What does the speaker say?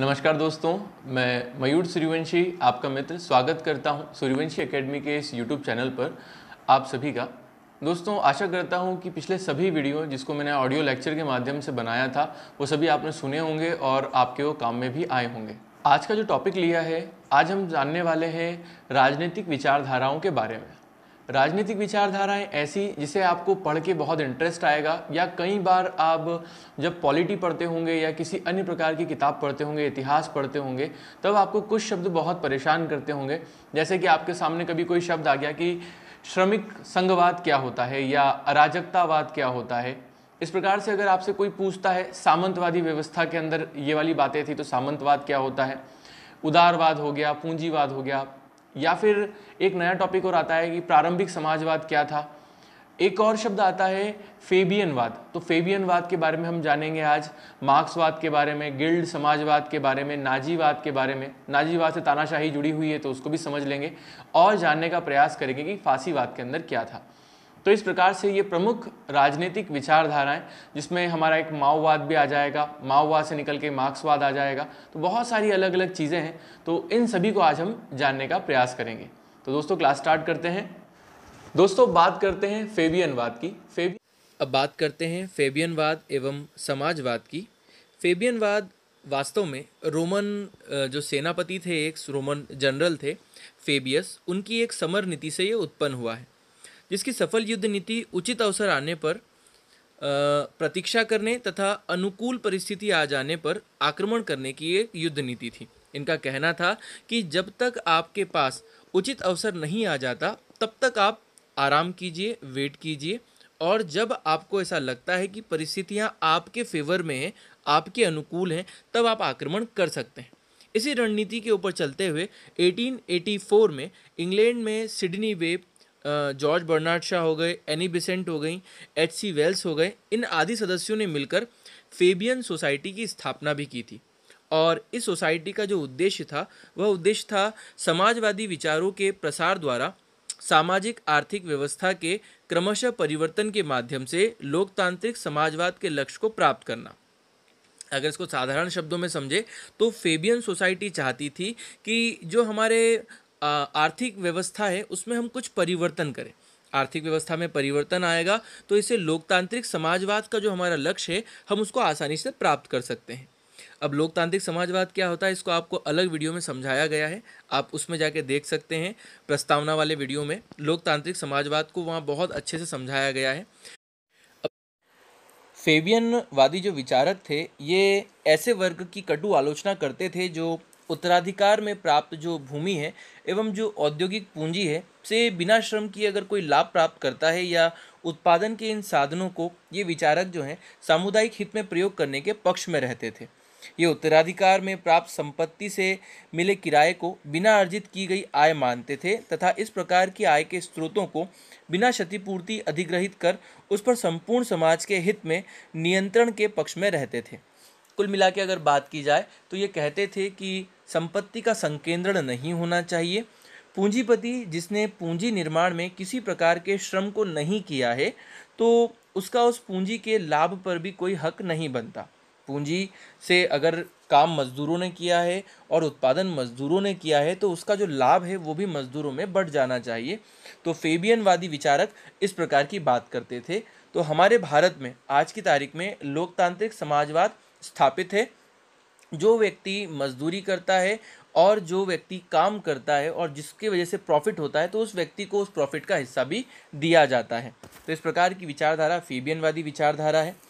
नमस्कार दोस्तों मैं मयूर सूर्यवंशी आपका मित्र स्वागत करता हूं सूर्यवंशी एकेडमी के इस यूट्यूब चैनल पर आप सभी का दोस्तों आशा करता हूं कि पिछले सभी वीडियो जिसको मैंने ऑडियो लेक्चर के माध्यम से बनाया था वो सभी आपने सुने होंगे और आपके वो काम में भी आए होंगे आज का जो टॉपिक लिया है आज हम जानने वाले हैं राजनीतिक विचारधाराओं के बारे में राजनीतिक विचारधाराएं ऐसी जिसे आपको पढ़ के बहुत इंटरेस्ट आएगा या कई बार आप जब पॉलिटी पढ़ते होंगे या किसी अन्य प्रकार की किताब पढ़ते होंगे इतिहास पढ़ते होंगे तब आपको कुछ शब्द बहुत परेशान करते होंगे जैसे कि आपके सामने कभी कोई शब्द आ गया कि श्रमिक संघवाद क्या होता है या अराजकतावाद क्या होता है इस प्रकार से अगर आपसे कोई पूछता है सामंतवादी व्यवस्था के अंदर ये वाली बातें थी तो सामंतवाद क्या होता है उदारवाद हो गया पूंजीवाद हो गया या फिर एक नया टॉपिक और आता है कि प्रारंभिक समाजवाद क्या था एक और शब्द आता है फेबियनवाद तो फेबियनवाद के बारे में हम जानेंगे आज मार्क्सवाद के बारे में गिल्ड समाजवाद के बारे में नाजीवाद के बारे में नाजीवाद से तानाशाही जुड़ी हुई है तो उसको भी समझ लेंगे और जानने का प्रयास करेंगे कि फांसीवाद के अंदर क्या था तो इस प्रकार से ये प्रमुख राजनीतिक विचारधाराएं जिसमें हमारा एक माओवाद भी आ जाएगा माओवाद से निकल के मार्क्सवाद आ जाएगा तो बहुत सारी अलग अलग चीज़ें हैं तो इन सभी को आज हम जानने का प्रयास करेंगे तो दोस्तों क्लास स्टार्ट करते हैं दोस्तों बात करते हैं फेबियनवाद की फेबी अब बात करते हैं फेबियनवाद एवं समाजवाद की फेबियनवाद वास्तव में रोमन जो सेनापति थे एक रोमन जनरल थे फेबियस उनकी एक समर नीति से ये उत्पन्न हुआ है जिसकी सफल युद्ध नीति उचित अवसर आने पर प्रतीक्षा करने तथा अनुकूल परिस्थिति आ जाने पर आक्रमण करने की एक युद्ध नीति थी इनका कहना था कि जब तक आपके पास उचित अवसर नहीं आ जाता तब तक आप आराम कीजिए वेट कीजिए और जब आपको ऐसा लगता है कि परिस्थितियाँ आपके फेवर में हैं आपके अनुकूल हैं तब आप आक्रमण कर सकते हैं इसी रणनीति के ऊपर चलते हुए 1884 में इंग्लैंड में Sydney Webb George Bernard Shaw हो गए एनी बिसेंट हो गई एच सी वेल्स हो गए इन आदि सदस्यों ने मिलकर फेबियन सोसाइटी की स्थापना भी की थी और इस सोसाइटी का जो उद्देश्य था वह उद्देश्य था समाजवादी विचारों के प्रसार द्वारा सामाजिक आर्थिक व्यवस्था के क्रमशः परिवर्तन के माध्यम से लोकतांत्रिक समाजवाद के लक्ष्य को प्राप्त करना अगर इसको साधारण शब्दों में समझे तो फेबियन सोसाइटी चाहती थी कि जो हमारे आर्थिक व्यवस्था है उसमें हम कुछ परिवर्तन करें आर्थिक व्यवस्था में परिवर्तन आएगा तो इसे लोकतांत्रिक समाजवाद का जो हमारा लक्ष्य है हम उसको आसानी से प्राप्त कर सकते हैं अब लोकतांत्रिक समाजवाद क्या होता है इसको आपको अलग वीडियो में समझाया गया है आप उसमें जाके देख सकते हैं प्रस्तावना वाले वीडियो में लोकतांत्रिक समाजवाद को वहाँ बहुत अच्छे से समझाया गया है फेबियन वादी जो विचारक थे ये ऐसे वर्ग की कटु आलोचना करते थे जो उत्तराधिकार में प्राप्त जो भूमि है एवं जो औद्योगिक पूंजी है से बिना श्रम की अगर कोई लाभ प्राप्त करता है या उत्पादन के इन साधनों को ये विचारक जो हैं सामुदायिक हित में प्रयोग करने के पक्ष में रहते थे ये उत्तराधिकार में प्राप्त संपत्ति से मिले किराए को बिना अर्जित की गई आय मानते थे तथा इस प्रकार की आय के स्रोतों को बिना क्षतिपूर्ति अधिग्रहित कर उस पर संपूर्ण समाज के हित में नियंत्रण के पक्ष में रहते थे कुल मिला के अगर बात की जाए तो ये कहते थे कि संपत्ति का संकेंद्रण नहीं होना चाहिए पूंजीपति जिसने पूंजी निर्माण में किसी प्रकार के श्रम को नहीं किया है तो उसका उस पूंजी के लाभ पर भी कोई हक नहीं बनता पूंजी से अगर काम मजदूरों ने किया है और उत्पादन मजदूरों ने किया है तो उसका जो लाभ है वो भी मजदूरों में बढ़ जाना चाहिए तो फेबियनवादी विचारक इस प्रकार की बात करते थे तो हमारे भारत में आज की तारीख में लोकतांत्रिक समाजवाद स्थापित है जो व्यक्ति मजदूरी करता है और जो व्यक्ति काम करता है और जिसके वजह से प्रॉफिट होता है तो उस व्यक्ति को उस प्रॉफिट का हिस्सा भी दिया जाता है तो इस प्रकार की विचारधारा फीबियनवादी विचारधारा है